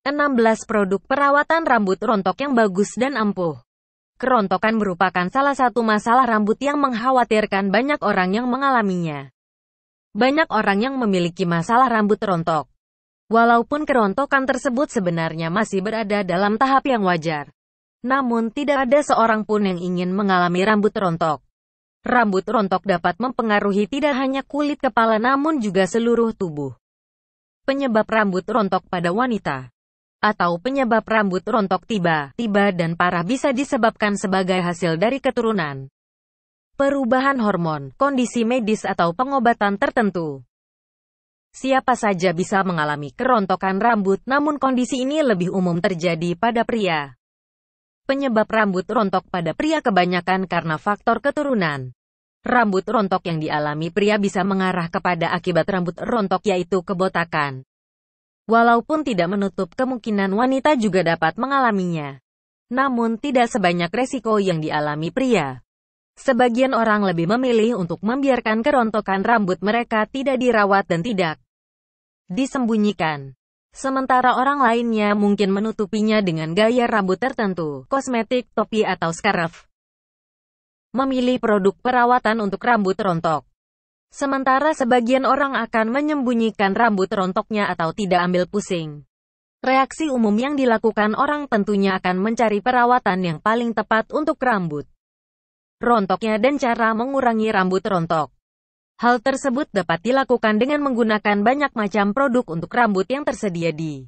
16 produk perawatan rambut rontok yang bagus dan ampuh. Kerontokan merupakan salah satu masalah rambut yang mengkhawatirkan banyak orang yang mengalaminya. Banyak orang yang memiliki masalah rambut rontok. Walaupun kerontokan tersebut sebenarnya masih berada dalam tahap yang wajar. Namun tidak ada seorang pun yang ingin mengalami rambut rontok. Rambut rontok dapat mempengaruhi tidak hanya kulit kepala namun juga seluruh tubuh. Penyebab rambut rontok pada wanita atau penyebab rambut rontok tiba-tiba dan parah bisa disebabkan sebagai hasil dari keturunan, perubahan hormon, kondisi medis atau pengobatan tertentu. Siapa saja bisa mengalami kerontokan rambut, namun kondisi ini lebih umum terjadi pada pria. Penyebab rambut rontok pada pria kebanyakan karena faktor keturunan. Rambut rontok yang dialami pria bisa mengarah kepada akibat rambut rontok yaitu kebotakan, Walaupun tidak menutup kemungkinan wanita juga dapat mengalaminya. Namun tidak sebanyak resiko yang dialami pria. Sebagian orang lebih memilih untuk membiarkan kerontokan rambut mereka tidak dirawat dan tidak disembunyikan. Sementara orang lainnya mungkin menutupinya dengan gaya rambut tertentu, kosmetik, topi atau scarf. Memilih produk perawatan untuk rambut rontok. Sementara sebagian orang akan menyembunyikan rambut rontoknya atau tidak ambil pusing. Reaksi umum yang dilakukan orang tentunya akan mencari perawatan yang paling tepat untuk rambut rontoknya dan cara mengurangi rambut rontok. Hal tersebut dapat dilakukan dengan menggunakan banyak macam produk untuk rambut yang tersedia di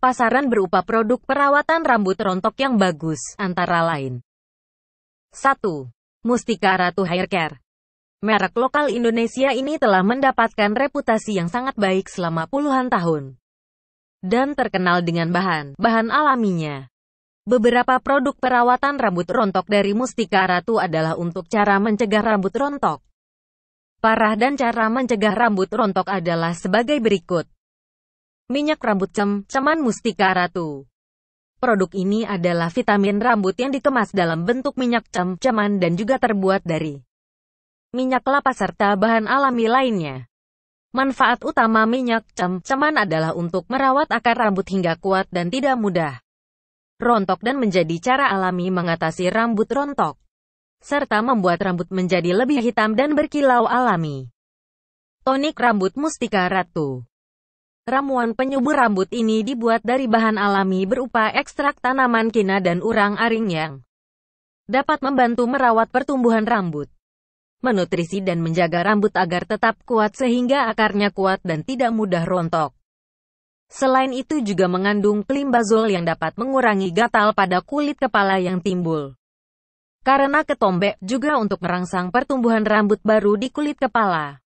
pasaran berupa produk perawatan rambut rontok yang bagus, antara lain. 1. Mustika Ratu Hair Care Merek lokal Indonesia ini telah mendapatkan reputasi yang sangat baik selama puluhan tahun dan terkenal dengan bahan-bahan alaminya. Beberapa produk perawatan rambut rontok dari Mustika Ratu adalah untuk cara mencegah rambut rontok. Parah dan cara mencegah rambut rontok adalah sebagai berikut. Minyak rambut cem, ceman mustika ratu. Produk ini adalah vitamin rambut yang dikemas dalam bentuk minyak cem, ceman dan juga terbuat dari minyak kelapa serta bahan alami lainnya. Manfaat utama minyak cem-ceman adalah untuk merawat akar rambut hingga kuat dan tidak mudah rontok dan menjadi cara alami mengatasi rambut rontok, serta membuat rambut menjadi lebih hitam dan berkilau alami. Tonik rambut mustika ratu Ramuan penyubur rambut ini dibuat dari bahan alami berupa ekstrak tanaman kina dan urang aring yang dapat membantu merawat pertumbuhan rambut menutrisi dan menjaga rambut agar tetap kuat sehingga akarnya kuat dan tidak mudah rontok. Selain itu juga mengandung klimbazol yang dapat mengurangi gatal pada kulit kepala yang timbul. Karena ketombe juga untuk merangsang pertumbuhan rambut baru di kulit kepala.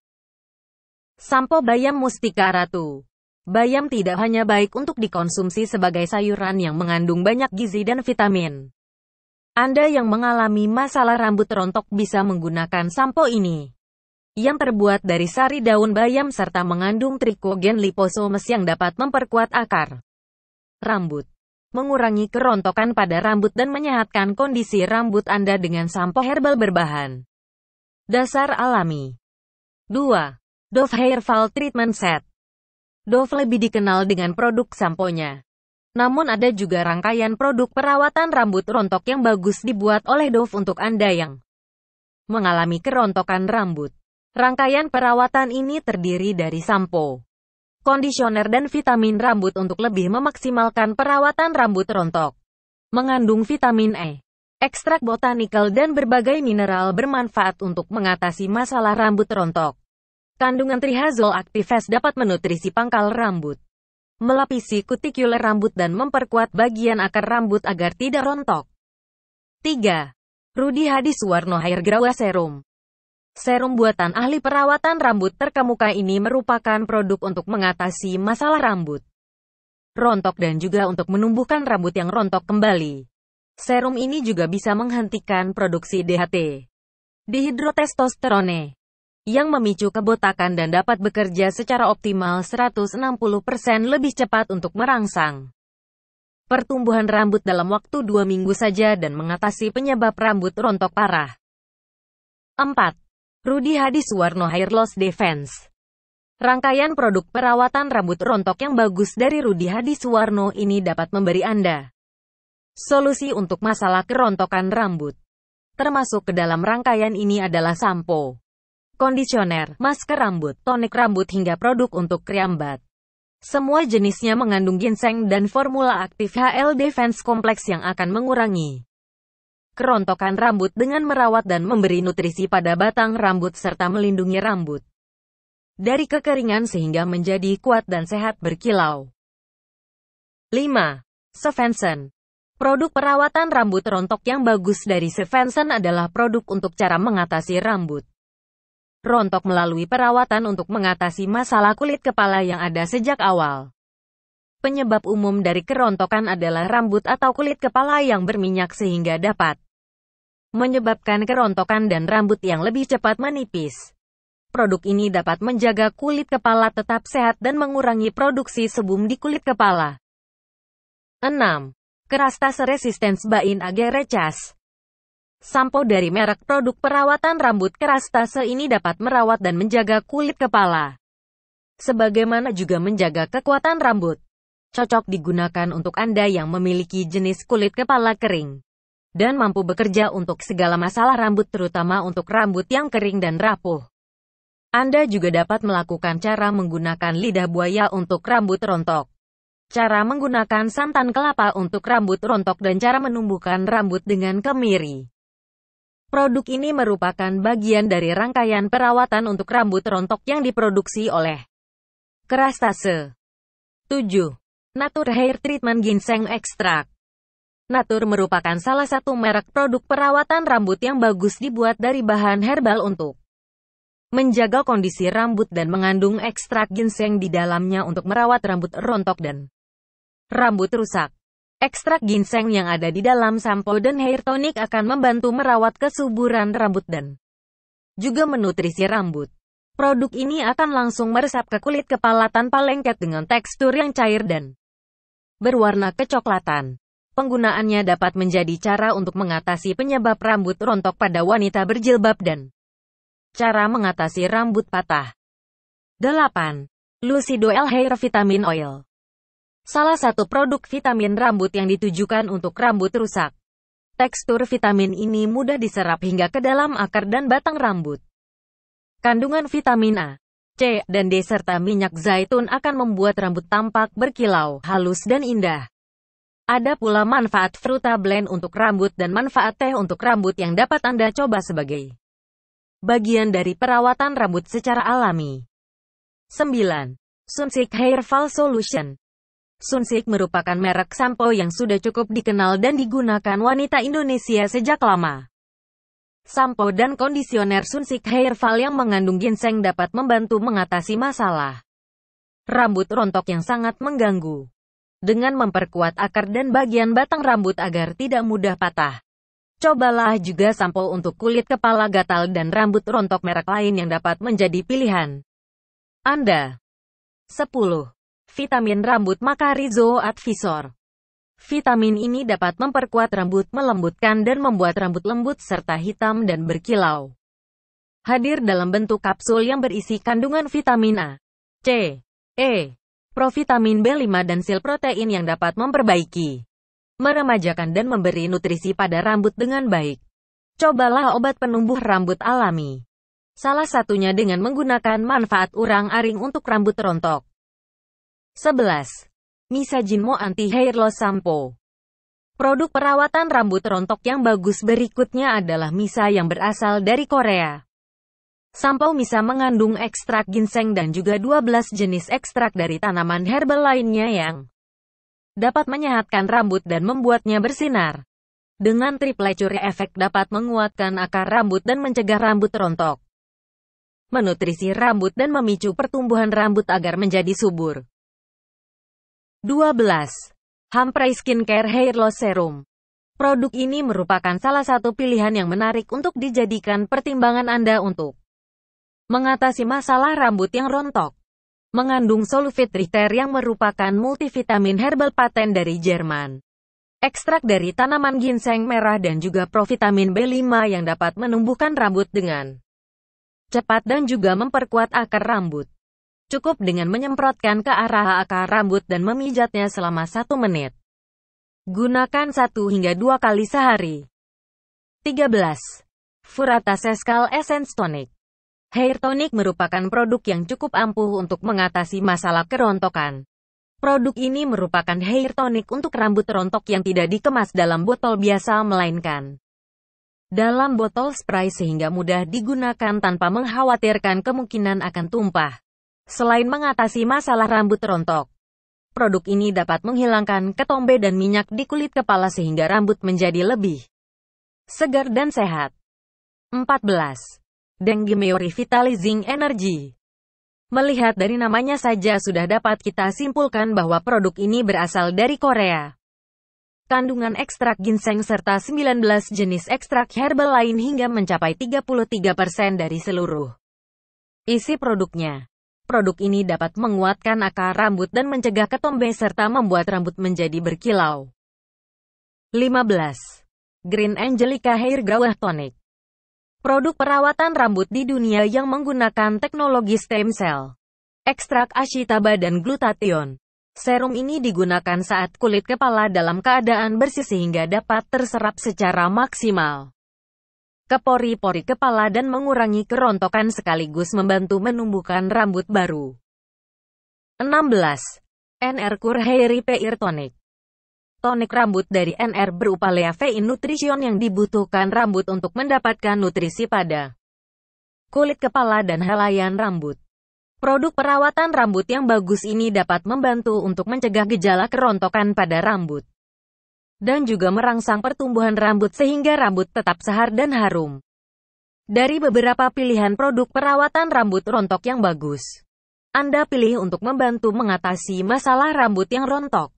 Sampo bayam mustika ratu. Bayam tidak hanya baik untuk dikonsumsi sebagai sayuran yang mengandung banyak gizi dan vitamin. Anda yang mengalami masalah rambut rontok bisa menggunakan sampo ini. Yang terbuat dari sari daun bayam serta mengandung trikogen liposomes yang dapat memperkuat akar rambut. Mengurangi kerontokan pada rambut dan menyehatkan kondisi rambut Anda dengan sampo herbal berbahan. Dasar alami. 2. Dove Hair Fall Treatment Set Dove lebih dikenal dengan produk samponya. Namun ada juga rangkaian produk perawatan rambut rontok yang bagus dibuat oleh Dove untuk Anda yang mengalami kerontokan rambut. Rangkaian perawatan ini terdiri dari sampo, kondisioner dan vitamin rambut untuk lebih memaksimalkan perawatan rambut rontok. Mengandung vitamin E, ekstrak botanikal dan berbagai mineral bermanfaat untuk mengatasi masalah rambut rontok. Kandungan trihazol aktifes dapat menutrisi pangkal rambut melapisi kutikuler rambut dan memperkuat bagian akar rambut agar tidak rontok. 3. Rudi Hadis Suwarno Hair Grawa Serum Serum buatan ahli perawatan rambut terkemuka ini merupakan produk untuk mengatasi masalah rambut rontok dan juga untuk menumbuhkan rambut yang rontok kembali. Serum ini juga bisa menghentikan produksi DHT, dihidrotestosterone, yang memicu kebotakan dan dapat bekerja secara optimal 160% lebih cepat untuk merangsang pertumbuhan rambut dalam waktu dua minggu saja dan mengatasi penyebab rambut rontok parah. 4. Rudi Hadis Warno Hair Loss Defense Rangkaian produk perawatan rambut rontok yang bagus dari Rudi Hadis Warno ini dapat memberi Anda solusi untuk masalah kerontokan rambut. Termasuk ke dalam rangkaian ini adalah sampo kondisioner, masker rambut, tonik rambut hingga produk untuk kriambat. Semua jenisnya mengandung ginseng dan formula aktif HL Defense Complex yang akan mengurangi kerontokan rambut dengan merawat dan memberi nutrisi pada batang rambut serta melindungi rambut dari kekeringan sehingga menjadi kuat dan sehat berkilau. 5. Sevenson Produk perawatan rambut rontok yang bagus dari Sevenson adalah produk untuk cara mengatasi rambut rontok melalui perawatan untuk mengatasi masalah kulit kepala yang ada sejak awal. Penyebab umum dari kerontokan adalah rambut atau kulit kepala yang berminyak sehingga dapat menyebabkan kerontokan dan rambut yang lebih cepat menipis. Produk ini dapat menjaga kulit kepala tetap sehat dan mengurangi produksi sebum di kulit kepala. 6. Kerastase Resistance bain agerechas Sampo dari merek produk perawatan rambut kerastase ini dapat merawat dan menjaga kulit kepala. Sebagaimana juga menjaga kekuatan rambut. Cocok digunakan untuk Anda yang memiliki jenis kulit kepala kering. Dan mampu bekerja untuk segala masalah rambut terutama untuk rambut yang kering dan rapuh. Anda juga dapat melakukan cara menggunakan lidah buaya untuk rambut rontok. Cara menggunakan santan kelapa untuk rambut rontok dan cara menumbuhkan rambut dengan kemiri. Produk ini merupakan bagian dari rangkaian perawatan untuk rambut rontok yang diproduksi oleh Kerastase. 7. Natur Hair Treatment Ginseng Extract Natur merupakan salah satu merek produk perawatan rambut yang bagus dibuat dari bahan herbal untuk menjaga kondisi rambut dan mengandung ekstrak ginseng di dalamnya untuk merawat rambut rontok dan rambut rusak. Ekstrak ginseng yang ada di dalam sampo dan hair tonic akan membantu merawat kesuburan rambut dan juga menutrisi rambut. Produk ini akan langsung meresap ke kulit kepala tanpa lengket dengan tekstur yang cair dan berwarna kecoklatan. Penggunaannya dapat menjadi cara untuk mengatasi penyebab rambut rontok pada wanita berjilbab dan cara mengatasi rambut patah. 8. L Hair Vitamin Oil Salah satu produk vitamin rambut yang ditujukan untuk rambut rusak. Tekstur vitamin ini mudah diserap hingga ke dalam akar dan batang rambut. Kandungan vitamin A, C, dan D serta minyak zaitun akan membuat rambut tampak berkilau, halus dan indah. Ada pula manfaat fruta blend untuk rambut dan manfaat teh untuk rambut yang dapat Anda coba sebagai bagian dari perawatan rambut secara alami. 9. Sunsilk Hair Fall Solution Sunsilk merupakan merek sampo yang sudah cukup dikenal dan digunakan wanita Indonesia sejak lama. Sampo dan kondisioner Hair Hairfall yang mengandung ginseng dapat membantu mengatasi masalah rambut rontok yang sangat mengganggu. Dengan memperkuat akar dan bagian batang rambut agar tidak mudah patah. Cobalah juga sampo untuk kulit kepala gatal dan rambut rontok merek lain yang dapat menjadi pilihan Anda. 10. Vitamin rambut maka Rizo Advisor. Vitamin ini dapat memperkuat rambut, melembutkan dan membuat rambut lembut serta hitam dan berkilau. Hadir dalam bentuk kapsul yang berisi kandungan vitamin A, C, E, provitamin B5 dan sil protein yang dapat memperbaiki, meremajakan dan memberi nutrisi pada rambut dengan baik. Cobalah obat penumbuh rambut alami. Salah satunya dengan menggunakan manfaat urang aring untuk rambut rontok. 11. Misajinmo Anti Hair Loss Sampo Produk perawatan rambut rontok yang bagus berikutnya adalah misa yang berasal dari Korea. Sampo misa mengandung ekstrak ginseng dan juga 12 jenis ekstrak dari tanaman herbal lainnya yang dapat menyehatkan rambut dan membuatnya bersinar. Dengan triple cure efek dapat menguatkan akar rambut dan mencegah rambut rontok, menutrisi rambut dan memicu pertumbuhan rambut agar menjadi subur. 12. Humphrey Skincare Hair Loss Serum Produk ini merupakan salah satu pilihan yang menarik untuk dijadikan pertimbangan Anda untuk mengatasi masalah rambut yang rontok. Mengandung solvit richter yang merupakan multivitamin herbal paten dari Jerman. Ekstrak dari tanaman ginseng merah dan juga provitamin B5 yang dapat menumbuhkan rambut dengan cepat dan juga memperkuat akar rambut. Cukup dengan menyemprotkan ke arah akar rambut dan memijatnya selama satu menit. Gunakan satu hingga dua kali sehari. 13. Furata Sescal Essence Tonic Hair Tonic merupakan produk yang cukup ampuh untuk mengatasi masalah kerontokan. Produk ini merupakan hair tonic untuk rambut rontok yang tidak dikemas dalam botol biasa melainkan dalam botol spray sehingga mudah digunakan tanpa mengkhawatirkan kemungkinan akan tumpah. Selain mengatasi masalah rambut rontok, produk ini dapat menghilangkan ketombe dan minyak di kulit kepala sehingga rambut menjadi lebih segar dan sehat. 14. Dengue Meori Vitalizing Energy Melihat dari namanya saja sudah dapat kita simpulkan bahwa produk ini berasal dari Korea. Kandungan ekstrak ginseng serta 19 jenis ekstrak herbal lain hingga mencapai 33% dari seluruh isi produknya. Produk ini dapat menguatkan akar rambut dan mencegah ketombe serta membuat rambut menjadi berkilau. 15. Green Angelica Hair Growth Tonic Produk perawatan rambut di dunia yang menggunakan teknologi stem cell, ekstrak ashitaba dan glutathione. Serum ini digunakan saat kulit kepala dalam keadaan bersih sehingga dapat terserap secara maksimal kepori-pori kepala dan mengurangi kerontokan sekaligus membantu menumbuhkan rambut baru. 16. NR Kurheiri Peir Tonic Tonik rambut dari NR berupa leafein nutrition yang dibutuhkan rambut untuk mendapatkan nutrisi pada kulit kepala dan helaian rambut. Produk perawatan rambut yang bagus ini dapat membantu untuk mencegah gejala kerontokan pada rambut dan juga merangsang pertumbuhan rambut sehingga rambut tetap sehat dan harum. Dari beberapa pilihan produk perawatan rambut rontok yang bagus, Anda pilih untuk membantu mengatasi masalah rambut yang rontok.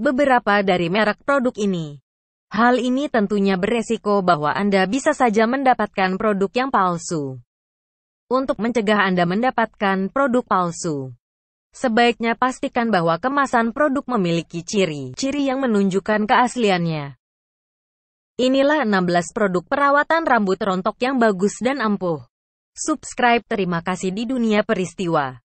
Beberapa dari merek produk ini. Hal ini tentunya beresiko bahwa Anda bisa saja mendapatkan produk yang palsu. Untuk mencegah Anda mendapatkan produk palsu, Sebaiknya pastikan bahwa kemasan produk memiliki ciri-ciri yang menunjukkan keasliannya. Inilah 16 produk perawatan rambut rontok yang bagus dan ampuh. Subscribe terima kasih di dunia peristiwa.